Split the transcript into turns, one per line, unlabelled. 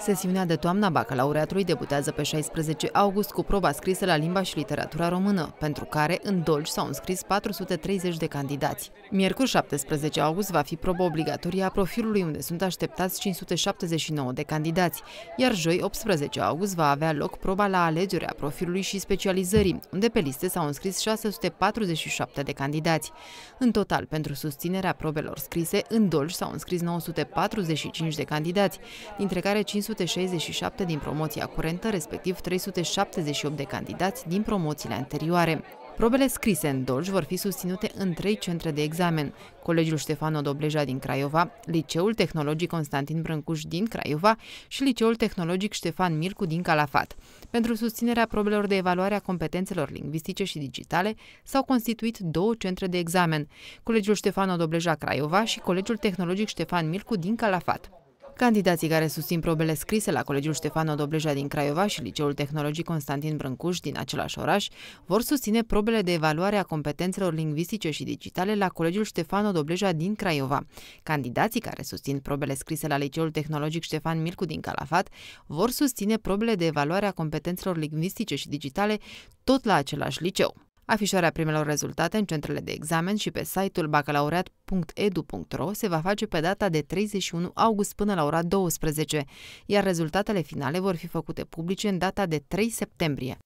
Sesiunea de toamna bacalaureatului debutează pe 16 august cu proba scrisă la limba și literatura română, pentru care în Dolj s-au înscris 430 de candidați. Miercuri 17 august va fi proba obligatorie a profilului unde sunt așteptați 579 de candidați, iar joi 18 august va avea loc proba la alegerea profilului și specializării, unde pe liste s-au înscris 647 de candidați. În total, pentru susținerea probelor scrise, în Dolj s-au înscris 945 de candidați, candidați, dintre care 567 din promoția curentă, respectiv 378 de candidați din promoțiile anterioare. Probele scrise în Dolj vor fi susținute în trei centre de examen, Colegiul Ștefano Dobleja din Craiova, Liceul Tehnologic Constantin Brâncuș din Craiova și Liceul Tehnologic Ștefan Mircu din Calafat. Pentru susținerea probelor de evaluare a competențelor lingvistice și digitale s-au constituit două centre de examen, Colegiul Ștefano Dobleja Craiova și Colegiul Tehnologic Ștefan Mircu din Calafat. Candidații care susțin probele scrise la Colegiul Ștefano Dobleja din Craiova și Liceul Tehnologic Constantin Brâncuș din același oraș vor susține probele de evaluare a competențelor lingvistice și digitale la Colegiul Ștefano Dobleja din Craiova. Candidații care susțin probele scrise la Liceul Tehnologic Ștefan Milcu din Calafat vor susține probele de evaluare a competențelor lingvistice și digitale tot la același liceu. Afișarea primelor rezultate în centrele de examen și pe site-ul bacalaureat.edu.ro se va face pe data de 31 august până la ora 12, iar rezultatele finale vor fi făcute publice în data de 3 septembrie.